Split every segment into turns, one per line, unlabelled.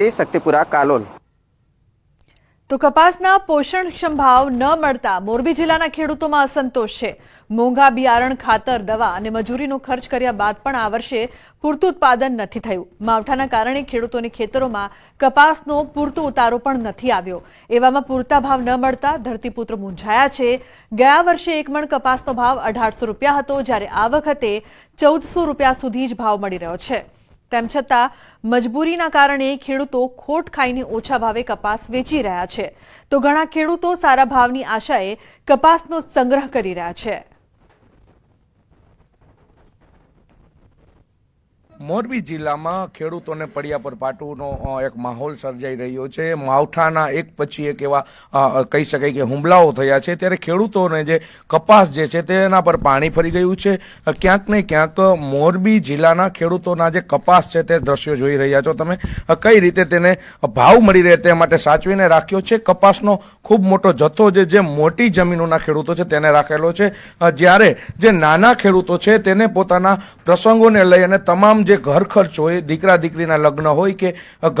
તે કાલોલ
તો કપાસના પોષણક્ષમ ભાવ ન મળતા મોરબી જિલ્લાના ખેડૂતોમાં અસંતોષ છે મોંઘા બિયારણ ખાતર દવા અને મજૂરીનો ખર્ચ કર્યા બાદ પણ આ વર્ષે પૂરતું ઉત્પાદન નથી થયું માવઠાના કારણે ખેડૂતોની ખેતરોમાં કપાસનો પૂરતો ઉતારો પણ નથી આવ્યો એવામાં પૂરતા ભાવ ન મળતા ધરતીપુત્ર મૂંઝાયા છે ગયા વર્ષે એકમણ કપાસનો ભાવ અઢારસો રૂપિયા હતો જ્યારે આ વખતે ચૌદસો રૂપિયા સુધી જ ભાવ મળી રહ્યો છે તેમ છતાં મજબૂરીના કારણે ખેડૂતો ખોટ ખાઈને ઓછા ભાવે કપાસ વેચી રહ્યા છે તો ઘણા ખેડૂતો સારા ભાવની આશાએ કપાસનો સંગ્રહ કરી રહ્યા છે
મોરબી જિલ્લામાં ખેડૂતોને પડ્યા પર પાટુનો એક માહોલ સર્જાઈ રહ્યો છે માવઠાના એક પછી એક એવા કહી શકાય કે હુમલાઓ થયા છે ત્યારે ખેડૂતોને જે કપાસ જે છે તેના પર પાણી ફરી ગયું છે ક્યાંક ને ક્યાંક મોરબી જિલ્લાના ખેડૂતોના જે કપાસ છે તે દ્રશ્યો જોઈ રહ્યા છો તમે કઈ રીતે તેને ભાવ મળી રહે તે માટે સાચવીને રાખ્યો છે કપાસનો ખૂબ મોટો જથ્થો જે જે મોટી જમીનોના ખેડૂતો છે તેને રાખેલો છે જ્યારે જે નાના ખેડૂતો છે તેને પોતાના પ્રસંગોને લઈ અને તમામ જે ઘર ખર્ચ હોય દીકરા દીકરીના લગ્ન હોય કે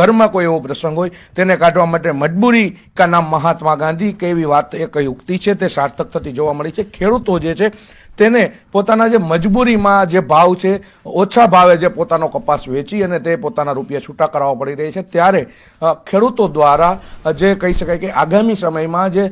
ઘરમાં કોઈ એવો પ્રસંગ હોય તેને કાઢવા માટે મજબૂરી કા નામ મહાત્મા ગાંધી કે એવી વાત એક યુક્તિ છે તે સાર્થક થતી જોવા મળી છે ખેડૂતો જે છે તેને પોતાના જે મજબૂરીમાં જે ભાવ છે ઓછા ભાવે જે પોતાનો કપાસ વેચી અને તે પોતાના રૂપિયા છૂટા કરાવવા પડી રહી છે ત્યારે ખેડૂતો દ્વારા જે કહી શકાય કે આગામી સમયમાં જે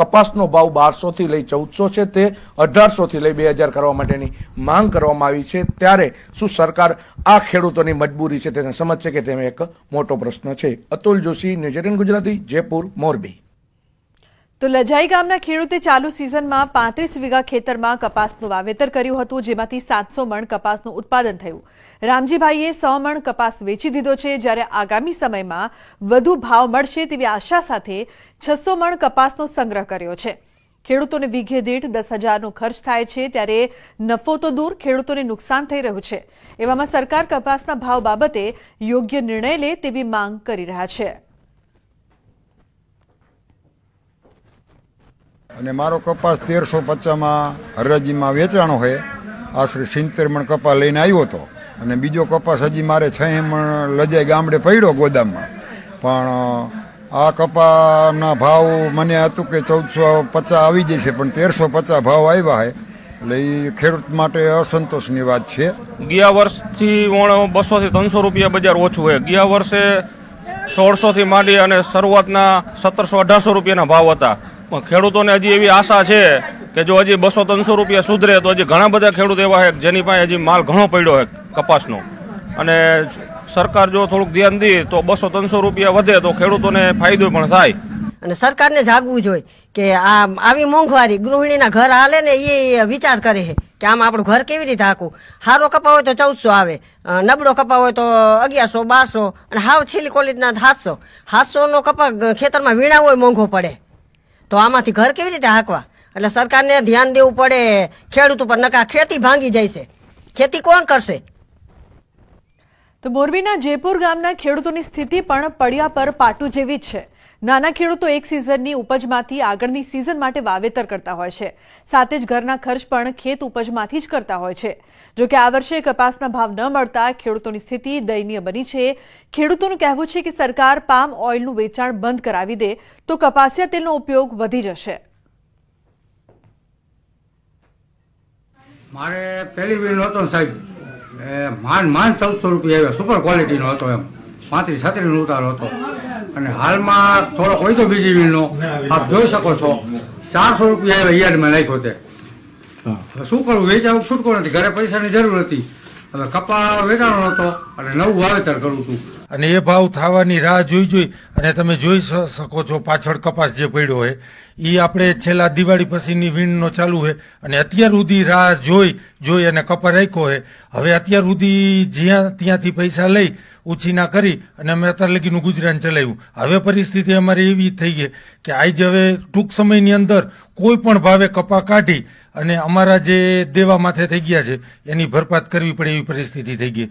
કપાસનો ભાવ બારસોથી લઈ ચૌદસો છે તે અઢારસોથી લઈ બે હજાર કરવા માટેની માંગ કરવામાં આવી છે ત્યારે શું સરકાર આ ખેડૂતોની મજબૂરી છે તેને સમજશે કે તેનો એક મોટો પ્રશ્ન છે અતુલ જોશી ન્યૂઝ ગુજરાતી જયપુર મોરબી
તો લજાઈ ગામના ખેડૂતે ચાલુ સિઝનમાં પાંત્રીસ વીઘા ખેતરમાં કપાસનું વાવેતર કર્યું હતું જેમાંથી સાતસો મણ કપાસનું ઉત્પાદન થયું રામજીભાઈએ સો મણ કપાસ વેચી દીધો છે જ્યારે આગામી સમયમાં વધુ ભાવ મળશે તેવી આશા સાથે છસો મણ કપાસનો સંગ્રહ કર્યો છે ખેડૂતોને વીઘે દીઠ દસ હજારનો ખર્ચ થાય છે ત્યારે નફો તો દૂર ખેડૂતોને નુકસાન થઈ રહ્યું છે એવામાં સરકાર કપાસના ભાવ બાબતે યોગ્ય નિર્ણય લે તેવી માંગ કરી રહ્યા છે
અને મારો કપાસ તેરસો પચાસમાં હરરાજીમાં વેચાણો હોય આશરે સિત્તેર મણ કપાસ લઈને આવ્યો હતો અને બીજો કપાસ હજી મારે છ મણ લજાઈ ગામડે પડ્યો ગોદામમાં પણ આ કપાના ભાવ મને હતું કે ચૌદસો પચાસ આવી જશે પણ તેરસો પચાસ ભાવ આવ્યા છે એટલે એ ખેડૂત માટે અસંતોષની વાત છે ગયા વર્ષથી બસોથી ત્રણસો રૂપિયા બજાર ઓછું હોય ગયા વર્ષે સોળસોથી માંડી અને શરૂઆતના સત્તરસો અઢારસો રૂપિયાના ભાવ હતા પણ ખેડૂતોને હજી એવી આશા છે કે જો હજી બસો ત્રણસો રૂપિયા સુધરે તો હજી ઘણા બધા ખેડૂત એવા હોય જેની પાસે હજી માલ ઘણો પડ્યો હોય કપાસનો અને સરકાર જો થોડુંક ધ્યાન દે તો બસો ત્રણસો રૂપિયા વધે તો ખેડૂતોને ફાયદો પણ થાય
અને સરકારને જાગવું જોઈએ કે આ આવી મોંઘવારી ગૃહિણીના ઘર હાલે ને એ વિચાર કરે છે કે આમ આપણું ઘર કેવી રીતે હાકું સારો કપા હોય તો ચૌદસો આવે નબળો કપા હોય તો અગિયારસો બારસો અને હાવ છેલ્લી ક્વોલિટીના સાતસો સાતસોનો કપા ખેતરમાં વીણા હોય મોંઘો પડે તો આમાંથી ઘર કેવી રીતે હાંકવા એટલે સરકારને ધ્યાન દેવું પડે ખેડૂત ઉપર નકા ખેતી ભાંગી જાય છે ખેતી કોણ કરશે તો મોરબીના જયપુર ગામના ખેડૂતોની સ્થિતિ પણ પડ્યા પર પાટું જેવી જ છે નાના ખેડૂતો એક સિઝનની ઉપજમાંથી આગળની સિઝન માટે વાવેતર કરતા હોય છે સાથે જ ઘરના ખર્ચ પણ ખેત ઉપજમાંથી જ કરતા હોય છે જોકે આ વર્ષે કપાસના ભાવ ન મળતા ખેડૂતોની સ્થિતિ દયનીય બની છે ખેડૂતોનું કહેવું છે કે સરકાર પામ ઓઇલનું વેચાણ બંધ કરાવી દે તો કપાસિયા તેલનો ઉપયોગ વધી જશે
મારે પહેલી બિલ સાહેબ સુપર ક્વોલિટીનો હતો ઉતારો હતો અને હાલમાં થોડો હોય તો બીજી વીલનો આપ જોઈ શકો છો ચારસો રૂપિયા વૈયાડમાં નાખ્યો તે શું કરવું વેચાવું છૂટકો નથી ઘરે પૈસાની જરૂર હતી હવે કપા વેચાણો હતો અને નવું વાવેતર કરું હતું અને એ ભાવ થવાની રાહ જોઈ જોઈ અને તમે જોઈ શકો છો પાછળ કપાસ જે પડ્યો હોય એ આપણે છેલ્લા દિવાળી પછીની વીણનો ચાલુ હોય અને અત્યાર સુધી રાહ જોઈ જોઈ અને કપા રાખ્યો હોય હવે અત્યાર સુધી જ્યાં ત્યાંથી પૈસા લઈ ઉછીના કરી અને અમે અત્યાર લગીનું ગુજરાન ચલાવ્યું હવે પરિસ્થિતિ અમારી એવી થઈ ગઈ કે આજે હવે ટૂંક સમયની અંદર કોઈ પણ ભાવે કપા કાઢી અને અમારા જે દેવા માથે થઈ ગયા છે એની ભરપાત કરવી પડે એવી પરિસ્થિતિ થઈ ગઈ